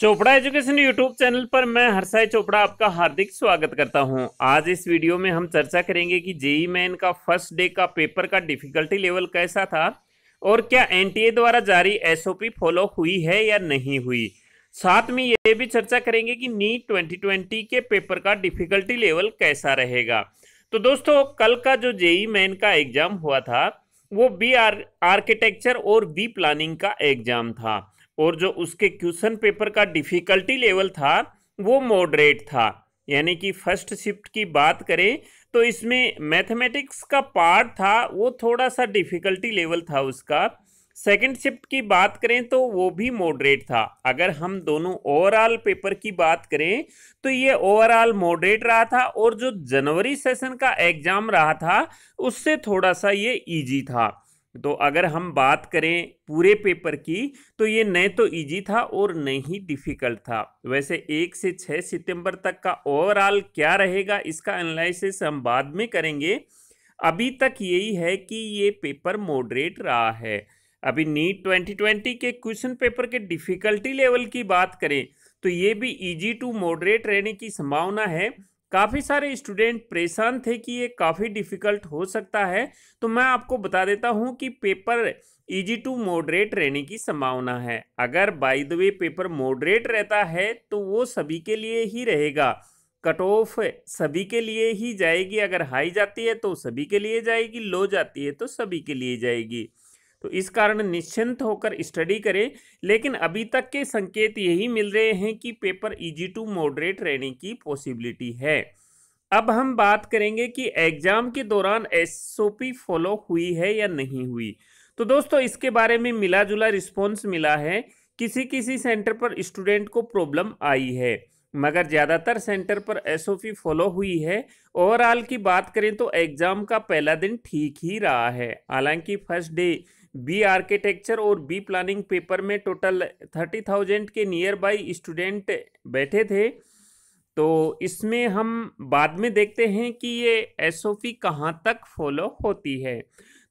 Chopra education YouTube channel पर मैं हर्षाई चोपड़ा आपका हार्दिक स्वागत करता हूं। आज इस वीडियो में हम चर्चा करेंगे कि जेई मैन का फर्स्ट डे का पेपर का डिफिकल्टी लेवल कैसा था और क्या एनटीए द्वारा जारी एसओपी फॉलो हुई है या नहीं हुई साथ में ये भी चर्चा करेंगे कि नीट ट्वेंटी के पेपर का डिफिकल्टी लेवल कैसा रहेगा तो दोस्तों कल का जो जेई मैन का एग्जाम हुआ था वो बी आर्किटेक्चर और बी प्लानिंग का एग्जाम था और जो उसके क्वेश्चन पेपर का डिफ़िकल्टी लेवल था वो मॉडरेट था यानी कि फर्स्ट शिफ्ट की बात करें तो इसमें मैथमेटिक्स का पार्ट था वो थोड़ा सा डिफ़िकल्टी लेवल था उसका सेकंड शिफ्ट की बात करें तो वो भी मॉडरेट था अगर हम दोनों ओवरऑल पेपर की बात करें तो ये ओवरऑल मॉडरेट रहा था और जो जनवरी सेशन का एग्ज़ाम रहा था उससे थोड़ा सा ये ईजी था तो अगर हम बात करें पूरे पेपर की तो ये न तो इजी था और न ही डिफ़िकल्ट था वैसे एक से छः सितंबर तक का ओवरऑल क्या रहेगा इसका एनालिसिस हम बाद में करेंगे अभी तक यही है कि ये पेपर मॉडरेट रहा है अभी नीट 2020 के क्वेश्चन पेपर के डिफ़िकल्टी लेवल की बात करें तो ये भी इजी टू मॉडरेट रहने की संभावना है काफ़ी सारे स्टूडेंट परेशान थे कि ये काफ़ी डिफ़िकल्ट हो सकता है तो मैं आपको बता देता हूँ कि पेपर ईजी टू मॉडरेट रहने की संभावना है अगर by the way paper moderate रहता है तो वो सभी के लिए ही रहेगा कट ऑफ सभी के लिए ही जाएगी अगर हाई जाती है तो सभी के लिए जाएगी लो जाती है तो सभी के लिए जाएगी तो इस कारण निश्चिंत होकर स्टडी करें लेकिन अभी तक के संकेत यही मिल रहे हैं कि पेपर इजी टू मॉडरेट रहने की पॉसिबिलिटी है अब हम बात करेंगे कि एग्जाम के दौरान एसओपी फॉलो हुई है या नहीं हुई तो दोस्तों इसके बारे में मिला जुला रिस्पॉन्स मिला है किसी किसी सेंटर पर स्टूडेंट को प्रॉब्लम आई है मगर ज़्यादातर सेंटर पर एसओपी फॉलो हुई है ओवरऑल की बात करें तो एग्ज़ाम का पहला दिन ठीक ही रहा है हालांकि फर्स्ट डे बी आर्किटेक्चर और बी प्लानिंग पेपर में टोटल थर्टी थाउजेंड के नियर बाई स्टूडेंट बैठे थे तो इसमें हम बाद में देखते हैं कि ये एस ओ पी कहाँ तक फॉलो होती है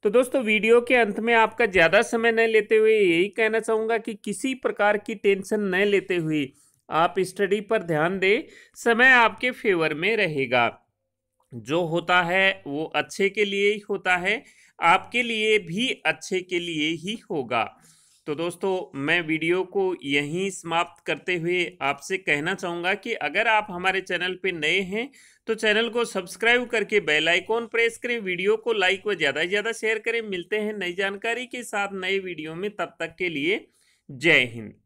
तो दोस्तों वीडियो के अंत में आपका ज़्यादा समय न लेते हुए यही कहना चाहूँगा कि किसी प्रकार की टेंशन न लेते हुए आप स्टडी पर ध्यान दें समय आपके फेवर में रहेगा जो होता है वो अच्छे के लिए ही होता है आपके लिए भी अच्छे के लिए ही होगा तो दोस्तों मैं वीडियो को यहीं समाप्त करते हुए आपसे कहना चाहूँगा कि अगर आप हमारे चैनल पर नए हैं तो चैनल को सब्सक्राइब करके बेल आइकॉन प्रेस करें वीडियो को लाइक व ज़्यादा से ज़्यादा शेयर करें मिलते हैं नई जानकारी के साथ नए वीडियो में तब तक के लिए जय हिंद